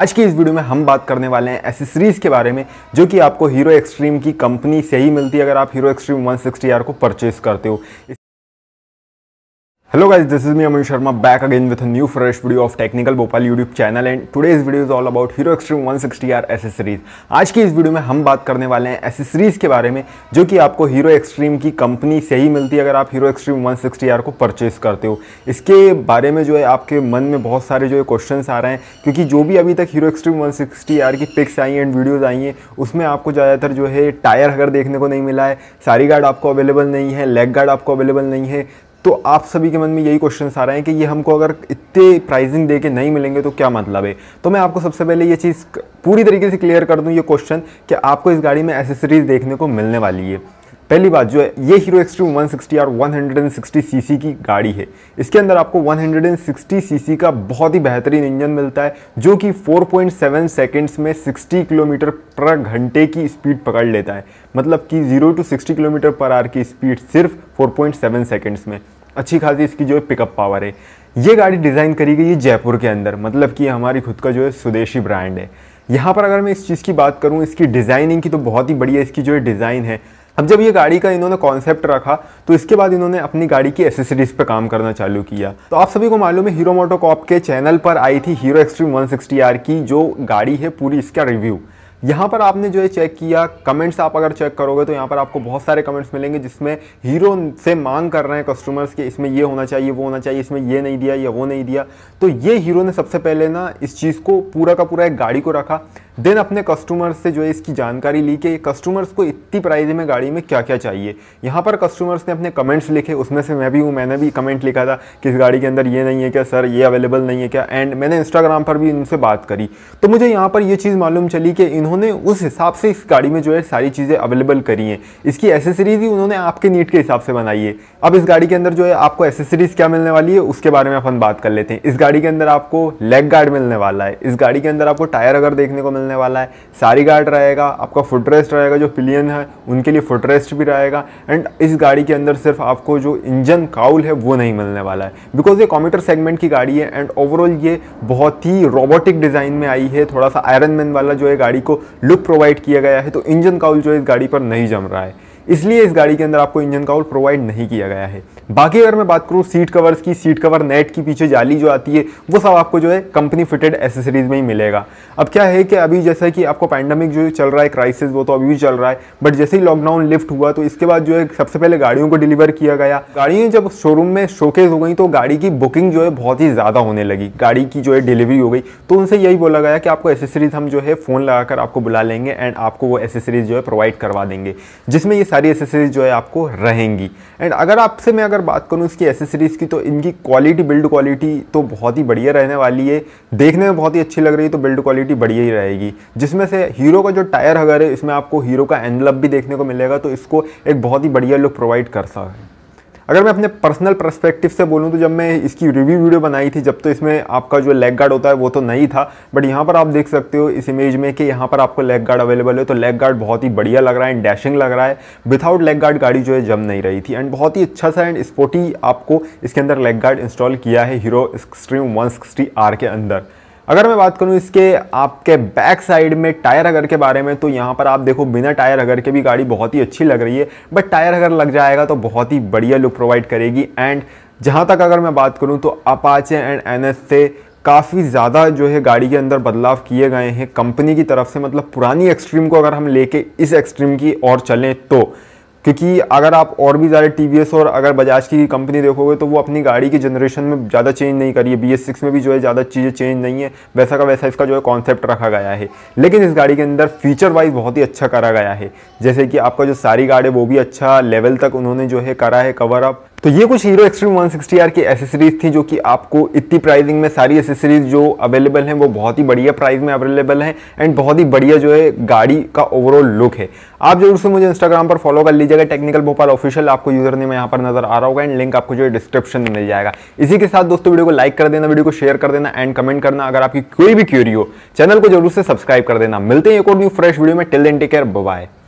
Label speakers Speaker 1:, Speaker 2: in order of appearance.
Speaker 1: आज की इस वीडियो में हम बात करने वाले हैं एसेसरीज़ के बारे में जो कि आपको हीरो एक्सट्रीम की कंपनी से ही मिलती है अगर आप हीरो एक्सट्रीम 160R को परचेज करते हो hello is is this is Sharma back again with a new fresh video of technical Bhopal YouTube channel and channel video is all about Hero Xtreme one sixty R accessories आज की इस video में हम बात करने वाले हैं एसेसरीज के बारे में जो कि आपको हीरो एक्सट्रीम की कंपनी से ही मिलती है अगर आप हीरो एक्सट्रीम वन को परचेज करते हो इसके बारे में जो है आपके मन में बहुत सारे जो है क्वेश्चन आ रहे हैं क्योंकि जो भी अभी तक हीरो एक्सट्रीम वन की पिक्स आई एंड वीडियोज़ आई हैं उसमें आपको ज़्यादातर जो है टायर अगर देखने को नहीं मिला है सारी गार्ड आपको अवेलेबल नहीं है लेग गार्ड आपको अवेलेबल नहीं है तो आप सभी के मन में यही क्वेश्चन आ रहे हैं कि ये हमको अगर इतने प्राइजिंग दे के नहीं मिलेंगे तो क्या मतलब है तो मैं आपको सबसे पहले ये चीज़ पूरी तरीके से क्लियर कर दूँ ये क्वेश्चन कि आपको इस गाड़ी में एसेसरीज़ देखने को मिलने वाली है पहली बात जो है ये हीरो एक्सट्रीम 160 और 160 सीसी की गाड़ी है इसके अंदर आपको 160 सीसी का बहुत ही बेहतरीन इंजन मिलता है जो कि 4.7 सेकंड्स में 60 किलोमीटर पर घंटे की स्पीड पकड़ लेता है मतलब कि 0 टू 60 किलोमीटर पर आर की स्पीड सिर्फ 4.7 सेकेंड्स में अच्छी खासी इसकी जो है पिकअप पावर है ये गाड़ी डिज़ाइन करी गई है जयपुर के अंदर मतलब कि हमारी खुद का जो है स्वदेशी ब्रांड है यहाँ पर अगर मैं इस चीज़ की बात करूँ इसकी डिज़ाइनिंग की तो बहुत ही बढ़िया इसकी जो है डिज़ाइन है अब जब ये गाड़ी का इन्होंने कॉन्सेप्ट रखा तो इसके बाद इन्होंने अपनी गाड़ी की एसेसरीज पे काम करना चालू किया तो आप सभी को मालूम है हीरो मोटो कॉप के चैनल पर आई थी हीरो एक्सट्रीम 160R की जो गाड़ी है पूरी इसका रिव्यू यहाँ पर आपने जो है चेक किया कमेंट्स आप अगर चेक करोगे तो यहाँ पर आपको बहुत सारे कमेंट्स मिलेंगे जिसमें हीरो से मांग कर रहे हैं कस्टमर्स के इसमें ये होना चाहिए वो होना चाहिए इसमें ये नहीं दिया या वो नहीं दिया तो ये हीरो ने सबसे पहले ना इस चीज़ को पूरा का पूरा एक गाड़ी को रखा देन अपने कस्टमर्स से जो है इसकी जानकारी ली कि कस्टमर्स को इतनी प्राइस में गाड़ी में क्या क्या चाहिए यहाँ पर कस्टमर्स ने अपने कमेंट्स लिखे उसमें से मैं भी हूँ मैंने भी कमेंट लिखा था कि इस गाड़ी के अंदर ये नहीं है क्या सर ये अवेलेबल नहीं है क्या एंड मैंने इंस्टाग्राम पर भी इनसे बात करी तो मुझे यहाँ पर यह चीज़ मालूम चली कि इन्होंने उस हिसाब से इस गाड़ी में जो है सारी चीज़ें अवेलेबल करी हैं इसकी एसेसरीज भी उन्होंने आपके नीड के हिसाब से बनाई है अब इस गाड़ी के अंदर जो है आपको एसेसरीज क्या मिलने वाली है उसके बारे में अपन बात कर लेते हैं इस गाड़ी के अंदर आपको लेग गार्ड मिलने वाला है इस गाड़ी के अंदर आपको टायर अगर देखने को मिल मिलने वाला है सारी गार्ड रहेगा आपका फुटरेस्ट रहेगा जो पिलियन है उनके लिए फुटरेस्ट भी रहेगा एंड इस गाड़ी के अंदर सिर्फ आपको जो इंजन काउल है वो नहीं मिलने वाला है बिकॉज ये कॉम्यूटर सेगमेंट की गाड़ी है एंड ओवरऑल ये बहुत ही रोबोटिक डिज़ाइन में आई है थोड़ा सा आयरन मैन वाला जो है गाड़ी को लुक प्रोवाइड किया गया है तो इंजन काउल जो है इस गाड़ी पर नहीं जम रहा है इसलिए इस गाड़ी के अंदर आपको इंजन काउल प्रोवाइड नहीं किया गया है बाकी अगर मैं बात करूँ सीट कवर्स की सीट कवर नेट की पीछे जाली जो आती है वो सब आपको जो है कंपनी फिटेड एसेसरीज में ही मिलेगा अब क्या है कि अभी जैसा कि आपको पैंडमिक जो चल रहा है क्राइसिस वो तो अभी भी चल रहा है बट जैसे ही लॉकडाउन लिफ्ट हुआ तो इसके बाद जो है सबसे पहले गाड़ियों को डिलीवर किया गया गाड़ियाँ जब शोरूम में शोकेज हो गई तो गाड़ी की बुकिंग जो है बहुत ही ज़्यादा होने लगी गाड़ी की जो है डिलीवरी हो गई तो उनसे यही बोला गया कि आपको एसेसरीज हम जो है फ़ोन लगाकर आपको बुला लेंगे एंड आपको वो एसेसरीज जो है प्रोवाइड करवा देंगे जिसमें ये सारी एसेसरीज जो है आपको रहेंगी एंड अगर आपसे मैं अगर बात करूँ इसकी एसेसरीज़ की तो इनकी क्वालिटी बिल्ड क्वालिटी तो बहुत ही बढ़िया रहने वाली है देखने में बहुत ही अच्छी लग रही है तो बिल्ड क्वालिटी बढ़िया ही रहेगी जिसमें से हीरो का जो टायर अगर है इसमें आपको हीरो का एनलब भी देखने को मिलेगा तो इसको एक बहुत ही बढ़िया लुक प्रोवाइड कर सकें है अगर मैं अपने पर्सनल परस्पेक्टिव से बोलूँ तो जब मैं इसकी रिव्यू वीडियो बनाई थी जब तो इसमें आपका जो लेग गार्ड होता है वो तो नहीं था बट यहाँ पर आप देख सकते हो इस इमेज में कि यहाँ पर आपको लेग गार्ड अवेलेबल है तो लेग गार्ड बहुत ही बढ़िया लग रहा है एंड डैशिंग लग रहा है विदाउट लेग गार्ड गाड़ी जो है जम नहीं रही थी एंड बहुत ही अच्छा सा एंड स्पोर्टी आपको इसके अंदर लेग गार्ड इंस्टॉल किया है हीरो एक्सट्रीम वन आर के अंदर अगर मैं बात करूँ इसके आपके बैक साइड में टायर अगर के बारे में तो यहाँ पर आप देखो बिना टायर अगर के भी गाड़ी बहुत ही अच्छी लग रही है बट टायर अगर लग जाएगा तो बहुत ही बढ़िया लुक प्रोवाइड करेगी एंड जहाँ तक अगर मैं बात करूँ तो अपाचे एंड एन से काफ़ी ज़्यादा जो है गाड़ी के अंदर बदलाव किए गए हैं कंपनी की तरफ से मतलब पुरानी एक्सट्रीम को अगर हम लेके इस एक्सट्रीम की और चलें तो क्योंकि अगर आप और भी ज़्यादा टी और अगर बजाज की कंपनी देखोगे तो वो अपनी गाड़ी की जनरेशन में ज़्यादा चेंज नहीं करी है बी में भी जो है ज़्यादा चीज़ें चेंज नहीं है वैसा का वैसा इसका जो है कॉन्सेप्ट रखा गया है लेकिन इस गाड़ी के अंदर फीचर वाइज बहुत ही अच्छा करा गया है जैसे कि आपका जो सारी गाड़ी है वो भी अच्छा लेवल तक उन्होंने जो है करा है कवर अप तो ये कुछ हीरो एक्सट्रीम 160R की एसेसरीज थी जो कि आपको इतनी प्राइसिंग में सारी एसेसरीज जो अवेलेबल हैं वो बहुत ही बढ़िया प्राइस में अवेलेबल हैं एंड बहुत ही बढ़िया जो है गाड़ी का ओवरऑल लुक है आप जरूर से मुझे इंस्टाग्राम पर फॉलो कर लीजिएगा टेक्निकल भोपाल ऑफिशियल आपको यूजर नेम यहाँ पर नजर आ रहा होगा एंड लिंक आपको जो है डिस्क्रिप्शन में मिल जाएगा इसी के साथ दोस्तों वीडियो को लाइक कर देना वीडियो को शेयर कर देना एंड कमेंट करना अगर आपकी कोई भी क्यूरी हो चैनल को जरूर से सब्सक्राइब कर देना मिलते हैं एक और न्यू फ्रेश वीडियो में till then take care bye